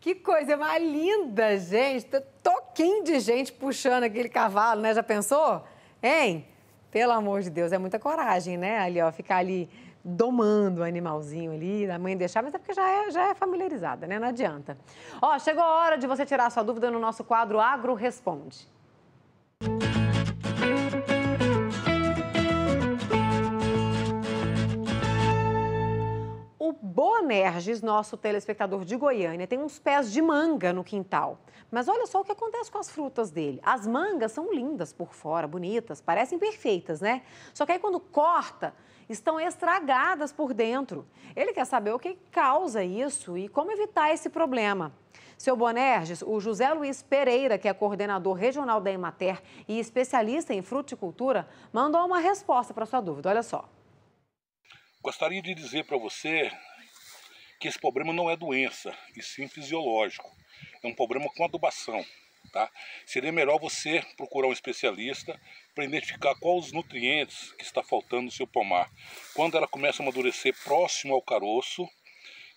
Que coisa mais linda, gente! Toquinho de gente puxando aquele cavalo, né? Já pensou? Hein? Pelo amor de Deus, é muita coragem, né? Ali, ó, ficar ali domando o animalzinho ali, a mãe deixar, mas é porque já é, já é familiarizada, né? Não adianta. Ó, chegou a hora de você tirar sua dúvida no nosso quadro Agro Responde. O Bonerges, nosso telespectador de Goiânia, tem uns pés de manga no quintal. Mas olha só o que acontece com as frutas dele. As mangas são lindas por fora, bonitas, parecem perfeitas, né? Só que aí quando corta, estão estragadas por dentro. Ele quer saber o que causa isso e como evitar esse problema. Seu Bonerges, o José Luiz Pereira, que é coordenador regional da Emater e especialista em fruticultura, mandou uma resposta para sua dúvida. Olha só. Gostaria de dizer para você que esse problema não é doença, e sim fisiológico. É um problema com adubação. Tá? Seria melhor você procurar um especialista para identificar quais os nutrientes que está faltando no seu pomar. Quando ela começa a amadurecer próximo ao caroço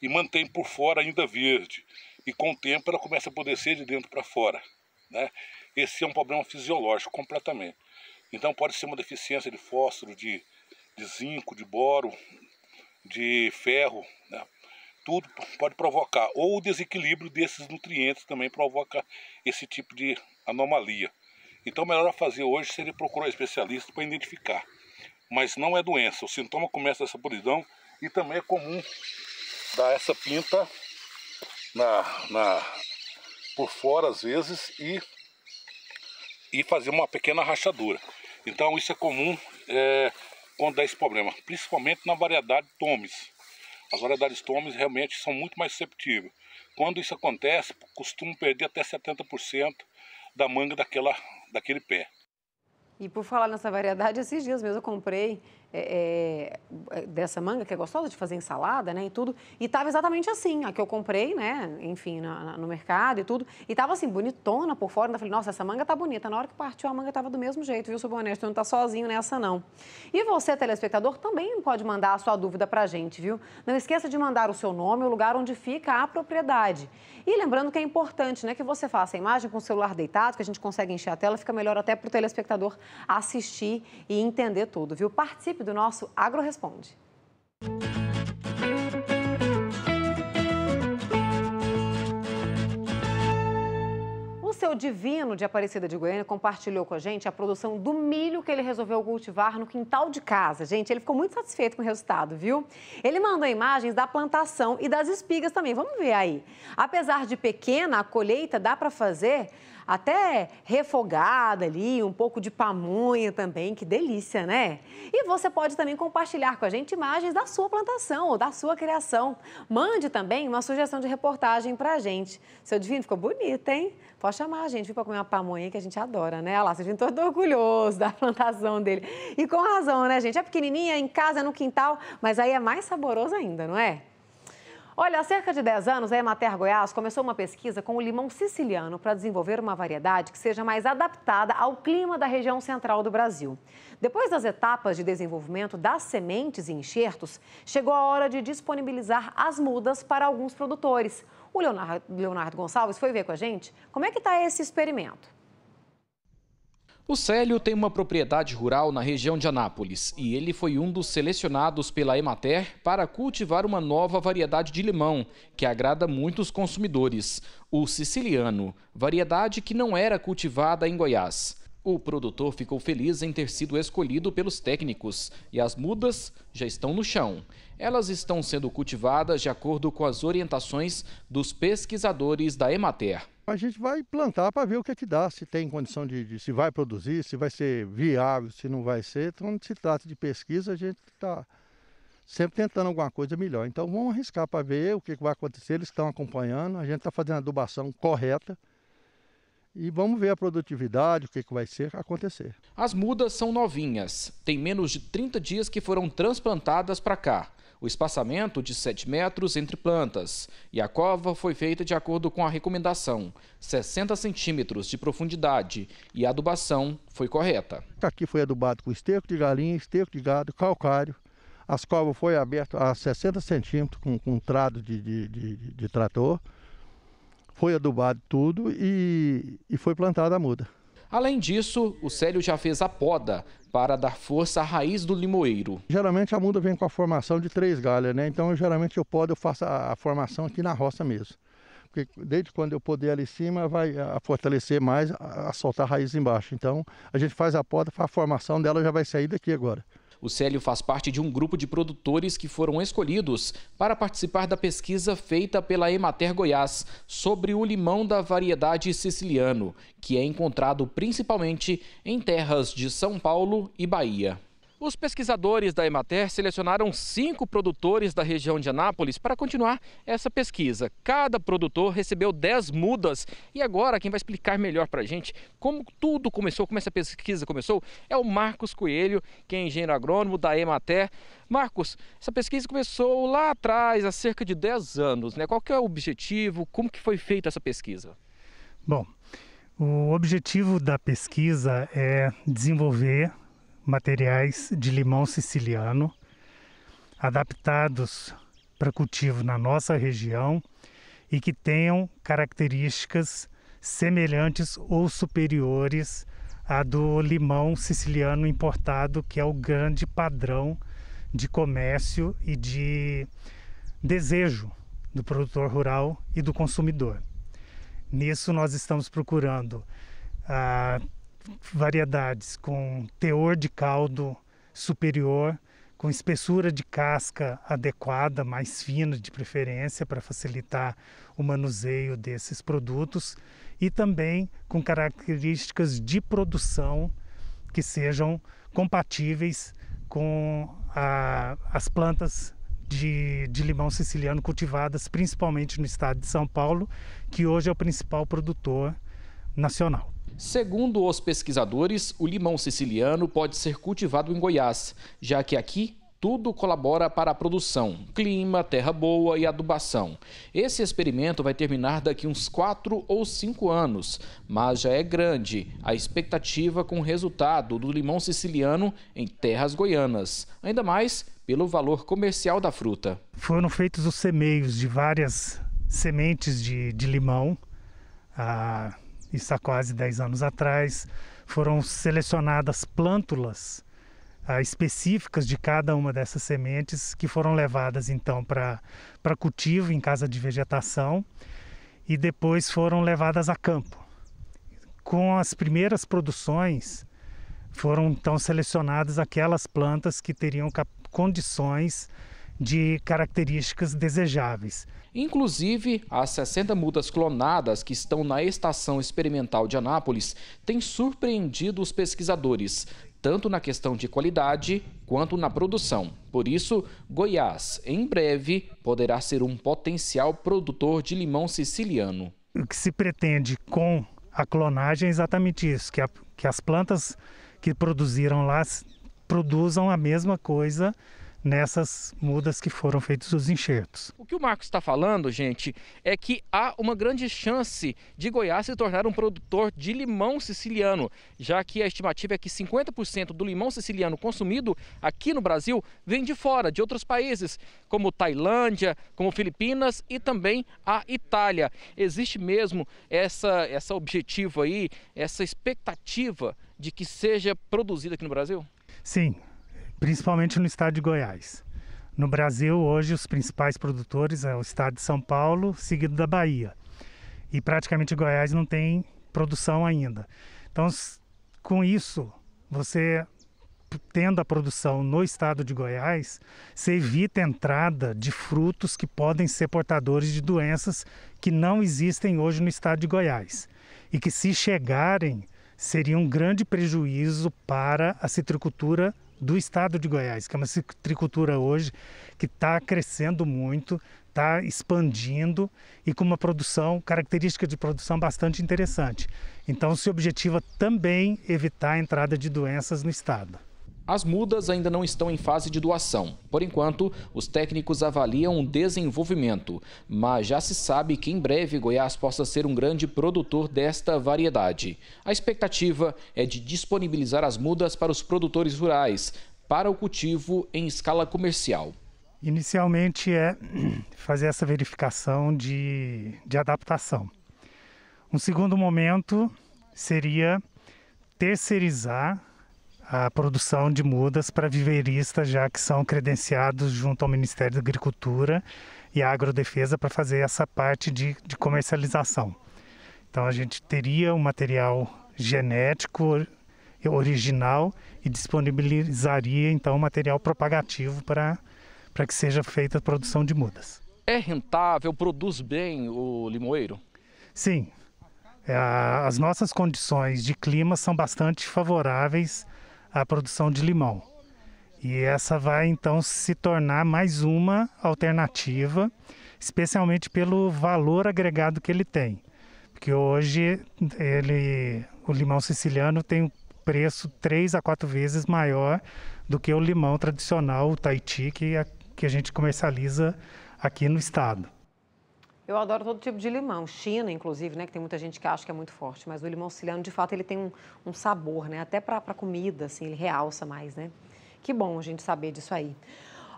e mantém por fora ainda verde, e com o tempo ela começa a apodrecer de dentro para fora. Né? Esse é um problema fisiológico completamente. Então pode ser uma deficiência de fósforo, de, de zinco, de boro, de ferro, né? tudo pode provocar. Ou o desequilíbrio desses nutrientes também provoca esse tipo de anomalia. Então, melhor a fazer hoje seria procurar um especialista para identificar. Mas não é doença, o sintoma começa essa podridão e também é comum dar essa pinta na, na por fora às vezes e, e fazer uma pequena rachadura. Então, isso é comum é, quando dá esse problema, principalmente na variedade Tomes as variedades tomes realmente são muito mais susceptíveis. Quando isso acontece, costumam perder até 70% da manga daquela, daquele pé. E por falar nessa variedade, esses dias mesmo eu comprei é, é, dessa manga, que é gostosa de fazer ensalada, né, e tudo. E tava exatamente assim, a que eu comprei, né, enfim, na, na, no mercado e tudo. E tava assim, bonitona por fora. Ainda falei, nossa, essa manga tá bonita. Na hora que partiu, a manga tava do mesmo jeito, viu, seu Bonete? Tu não tá sozinho nessa, não. E você, telespectador, também pode mandar a sua dúvida pra gente, viu? Não esqueça de mandar o seu nome, o lugar onde fica a propriedade. E lembrando que é importante, né, que você faça a imagem com o celular deitado, que a gente consegue encher a tela, fica melhor até pro telespectador assistir e entender tudo, viu? Participe Participe do nosso Agro Responde. O seu divino de Aparecida de Goiânia compartilhou com a gente a produção do milho que ele resolveu cultivar no quintal de casa. Gente, ele ficou muito satisfeito com o resultado, viu? Ele mandou imagens da plantação e das espigas também. Vamos ver aí. Apesar de pequena, a colheita dá para fazer até refogada ali, um pouco de pamonha também, que delícia, né? E você pode também compartilhar com a gente imagens da sua plantação ou da sua criação. Mande também uma sugestão de reportagem pra gente. Seu divino ficou bonito, hein? Pode chamar a gente, vir pra comer uma pamonha que a gente adora, né? Olha lá, seu divino todo orgulhoso da plantação dele. E com razão, né, gente? É pequenininha, em casa, no quintal, mas aí é mais saboroso ainda, não é? Olha, há cerca de 10 anos, a Emater Goiás começou uma pesquisa com o limão siciliano para desenvolver uma variedade que seja mais adaptada ao clima da região central do Brasil. Depois das etapas de desenvolvimento das sementes e enxertos, chegou a hora de disponibilizar as mudas para alguns produtores. O Leonardo, Leonardo Gonçalves foi ver com a gente como é que está esse experimento. O Célio tem uma propriedade rural na região de Anápolis e ele foi um dos selecionados pela Emater para cultivar uma nova variedade de limão que agrada muitos consumidores, o siciliano, variedade que não era cultivada em Goiás. O produtor ficou feliz em ter sido escolhido pelos técnicos e as mudas já estão no chão. Elas estão sendo cultivadas de acordo com as orientações dos pesquisadores da Emater a gente vai plantar para ver o que é que dá, se tem condição de, de, se vai produzir, se vai ser viável, se não vai ser. Então, quando se trata de pesquisa, a gente está sempre tentando alguma coisa melhor. Então, vamos arriscar para ver o que, vai acontecer. Eles estão acompanhando, a gente está fazendo a adubação correta. E vamos ver a produtividade, o que, que vai ser acontecer. As mudas são novinhas, tem menos de 30 dias que foram transplantadas para cá o espaçamento de 7 metros entre plantas e a cova foi feita de acordo com a recomendação, 60 centímetros de profundidade e a adubação foi correta. Tá aqui foi adubado com esterco de galinha, esterco de gado, calcário. As covas foi abertas a 60 centímetros com, com trado de, de, de, de trator. Foi adubado tudo e, e foi plantada a muda. Além disso, o Célio já fez a poda para dar força à raiz do limoeiro. Geralmente a muda vem com a formação de três galhas, né? Então eu, geralmente eu podo, eu faço a, a formação aqui na roça mesmo. Porque desde quando eu poder ali em cima, vai a fortalecer mais, a, a soltar a raiz embaixo. Então a gente faz a poda, a formação dela já vai sair daqui agora o Célio faz parte de um grupo de produtores que foram escolhidos para participar da pesquisa feita pela Emater Goiás sobre o limão da variedade siciliano, que é encontrado principalmente em terras de São Paulo e Bahia. Os pesquisadores da Emater selecionaram cinco produtores da região de Anápolis para continuar essa pesquisa. Cada produtor recebeu 10 mudas. E agora, quem vai explicar melhor para a gente como tudo começou, como essa pesquisa começou, é o Marcos Coelho, que é engenheiro agrônomo da Emater. Marcos, essa pesquisa começou lá atrás, há cerca de 10 anos. Né? Qual que é o objetivo? Como que foi feita essa pesquisa? Bom, o objetivo da pesquisa é desenvolver materiais de limão siciliano adaptados para cultivo na nossa região e que tenham características semelhantes ou superiores à do limão siciliano importado, que é o grande padrão de comércio e de desejo do produtor rural e do consumidor. Nisso, nós estamos procurando ah, variedades com teor de caldo superior, com espessura de casca adequada, mais fina de preferência, para facilitar o manuseio desses produtos, e também com características de produção que sejam compatíveis com a, as plantas de, de, limão siciliano cultivadas principalmente no estado de São Paulo, que hoje é o principal produtor nacional. Segundo os pesquisadores, o limão siciliano pode ser cultivado em Goiás, já que aqui tudo colabora para a produção: clima, terra boa e adubação. Esse experimento vai terminar daqui uns 4 ou 5 anos, mas já é grande a expectativa com o resultado do limão siciliano em terras goianas, ainda mais pelo valor comercial da fruta. Foram feitos os semeios de várias sementes de, de limão. Ah isso há quase 10 anos atrás, foram selecionadas plântulas ah, específicas de cada uma dessas sementes que foram levadas então para cultivo em casa de vegetação e depois foram levadas a campo. Com as primeiras produções, foram então selecionadas aquelas plantas que teriam condições de características desejáveis. Inclusive, as 60 mudas clonadas que estão na Estação Experimental de Anápolis têm surpreendido os pesquisadores, tanto na questão de qualidade quanto na produção. Por isso, Goiás, em breve, poderá ser um potencial produtor de limão siciliano. O que se pretende com a clonagem é exatamente isso: que, a, que as plantas que produziram lá produzam a mesma coisa nessas mudas que foram feitos os enxertos. O que o Marcos está falando, gente, é que há uma grande chance de Goiás se tornar um produtor de limão siciliano, já que a estimativa é que 50% do limão siciliano consumido aqui no Brasil vem de fora, de outros países, como Tailândia, como Filipinas e também a Itália. Existe mesmo essa essa objetivo aí, essa expectativa de que seja produzido aqui no Brasil? Sim, principalmente no estado de Goiás. No Brasil, hoje, os principais produtores é o estado de São Paulo, seguido da Bahia. E praticamente Goiás não tem produção ainda. Então, com isso, você tendo a produção no estado de Goiás, você evita a entrada de frutos que podem ser portadores de doenças que não existem hoje no estado de Goiás e que, se chegarem, seria um grande prejuízo para a citricultura do estado de Goiás, que é uma citricultura hoje que está crescendo muito, está expandindo e com uma produção, característica de produção bastante interessante. Então se objetiva também evitar a entrada de doenças no estado. As mudas ainda não estão em fase de doação. Por enquanto, os técnicos avaliam o desenvolvimento, mas já se sabe que em breve Goiás possa ser um grande produtor desta variedade. A expectativa é de disponibilizar as mudas para os produtores rurais, para o cultivo em escala comercial. Inicialmente é fazer essa verificação de, de adaptação. Um segundo momento seria terceirizar a produção de mudas para viveiristas, já que são credenciados junto ao Ministério da Agricultura e Agrodefesa para fazer essa parte de, de comercialização. Então a gente teria um material genético original e disponibilizaria então material propagativo para, para que seja feita a produção de mudas. É rentável, produz bem o limoeiro? Sim. É, as nossas condições de clima são bastante favoráveis a produção de limão. E essa vai então se tornar mais uma alternativa, especialmente pelo valor agregado que ele tem. Porque hoje ele, o limão siciliano tem um preço três a quatro vezes maior do que o limão tradicional, o Tahiti, que a, é, que a gente comercializa aqui no estado. Eu adoro todo tipo de limão, China, inclusive, né? Que tem muita gente que acha que é muito forte, mas o limão siciliano, de fato, ele tem um, um sabor, né? Até para comida, assim, ele realça mais, né? Que bom a gente saber disso aí.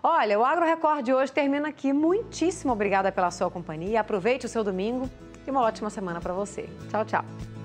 Olha, o Agro Record de hoje termina aqui. Muitíssimo obrigada pela sua companhia. Aproveite o seu domingo e uma ótima semana para você. Tchau, tchau.